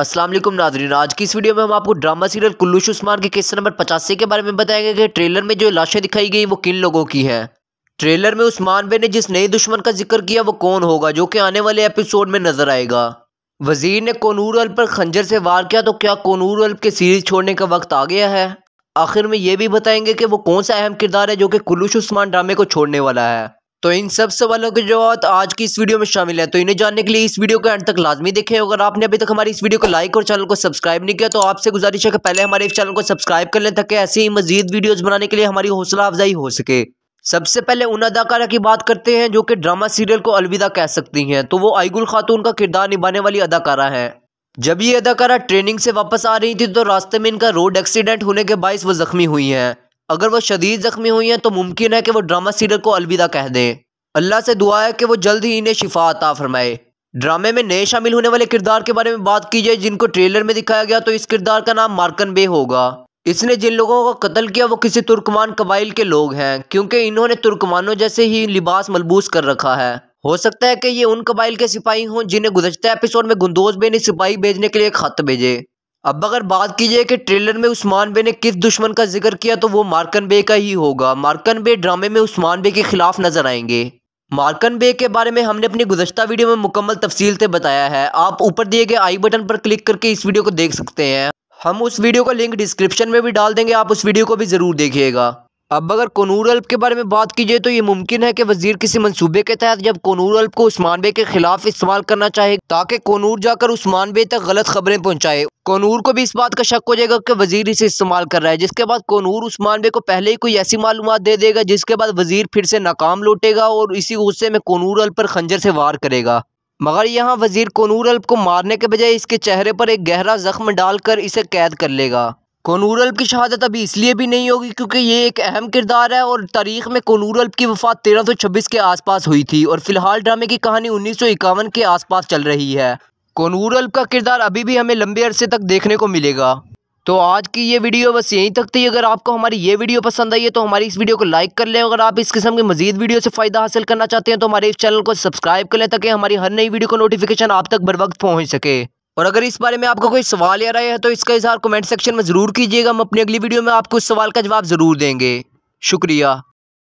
असलम नाजरीन आज की इस वीडियो में हम आपको ड्रामा सीरियल कुल्लू शुस्मान के किस्सा नंबर पचासी के बारे में बताएंगे कि ट्रेलर में जो लाशें दिखाई गई वो किन लोगों की हैं ट्रेलर में उस्मान बे ने जिस नए दुश्मन का जिक्र किया वो कौन होगा जो कि आने वाले एपिसोड में नजर आएगा वजीर ने कोनूर अल्प पर खंजर से वार किया तो क्या कोनूर अल्प के सीरीज छोड़ने का वक्त आ गया है आखिर में ये भी बताएंगे कि वो कौन सा अहम किरदार है जो कि कुल्लू शुस्मान ड्रामे को छोड़ने वाला है तो इन सब सवालों के जवाब आज की इस वीडियो में शामिल है तो इन्हें जानने के लिए इस वीडियो को एंड तक लाजमी देखें अगर आपने अभी तक हमारी इस वीडियो को लाइक और चैनल को सब्सक्राइब नहीं किया तो आपसे गुजारिश है कि पहले हमारे इस चैनल को सब्सक्राइब कर लें ताकि ऐसी ही मजीद वीडियोज़ बनाने के लिए हमारी हौसला अफजाई हो सके सबसे पहले उन अदाकारा की बात करते हैं जो कि ड्रामा सीरियल को अलविदा कह सकती हैं तो वो आईगुल खातून का किरदार निभाने वाली अदाकारा है जब ये अदाकारा ट्रेनिंग से वापस आ रही थी तो रास्ते में इनका रोड एक्सीडेंट होने के बायस वो जख्मी हुई हैं अगर वो शदीद ज़ख्मी हुई हैं तो मुमकिन है कि वो ड्रामा सीरियल को अलविदा कह दें अल्लाह से दुआ है कि वो जल्द ही इन्हें शिफा अता फरमाए ड्रामे में नए शामिल होने वाले किरदार के बारे में बात की जाए जिनको ट्रेलर में दिखाया गया तो इस किरदार का नाम मार्कन बे होगा इसने जिन लोगों का कत्ल किया वो किसी तुर्कमान कबाइल के लोग हैं क्योंकि इन्होंने तुर्कमानों जैसे ही लिबास मलबूस कर रखा है हो सकता है कि ये उन कबाइल के सिपाही हों जिन्हें गुजशत एपिसोड में गुंदोज बे ने सिपाही भेजने के लिए खत भेजे अब अगर बात की जाए कि ट्रेलर में उस्मान बे ने किस दुश्मन का जिक्र किया तो वो मार्कन बे का ही होगा मार्कन बे ड्रामे में उस्मान बे के खिलाफ नजर आएंगे मार्कन बे के बारे में हमने अपनी गुजशत वीडियो में मुकम्मल तफसील से बताया है आप ऊपर दिए गए आई बटन पर क्लिक करके इस वीडियो को देख सकते हैं हम उस वीडियो का लिंक डिस्क्रिप्शन में भी डाल देंगे आप उस वीडियो को भी ज़रूर देखिएगा अब अगर अल्प के बारे में बात की जाए तो ये मुमकिन है कि वजीर किसी मंसूबे के तहत जब अल्प को उस्मान बे के खिलाफ इस्तेमाल करना चाहे ताकि कनूर जाकर उस्मान बे तक गलत खबरें पहुंचाए कनूर को भी इस बात का शक हो जाएगा कि वजीर इसे इस्तेमाल कर रहा है जिसके बाद कनूर उस्मान बे को पहले ही कोई ऐसी मालूम दे देगा जिसके बाद वजीर फिर से नाकाम लौटेगा और इसी गुस्से में कनूर अल्प पर खंजर से वार करेगा मगर यहाँ वजीर अल्प को मारने के बजाय इसके चेहरे पर एक गहरा जख्म डालकर इसे कैद कर लेगा कनूर अल्प की शहादत अभी इसलिए भी नहीं होगी क्योंकि ये एक अहम किरदार है और तारीख में कनूर अल्प की वफात तेरह सौ छब्बीस के आसपास हुई थी और फिलहाल ड्रामे की कहानी उन्नीस सौ इक्यावन के आसपास चल रही है कनूर अल्प का किरदार अभी भी हमें लंबे अरसे तक देखने को मिलेगा तो आज की ये वीडियो बस यहीं तक थी अगर आपको हमारी ये वीडियो पसंद आई है तो हमारी इस वीडियो को लाइक कर लें अगर आप इस किस्म की मजीद वीडियो से फ़ायदा हासिल करना चाहते हैं तो हमारे इस चैनल को सब्सक्राइब कर लें ताकि हमारी हर नई वीडियो का नोटिफिकेशन आप तक बर वक्त पहुँच सके और अगर इस बारे में आपका कोई सवाल या राय है तो इसका इजहार कमेंट सेक्शन में ज़रूर कीजिएगा हम अपनी अगली वीडियो में आपको उस सवाल का जवाब ज़रूर देंगे शुक्रिया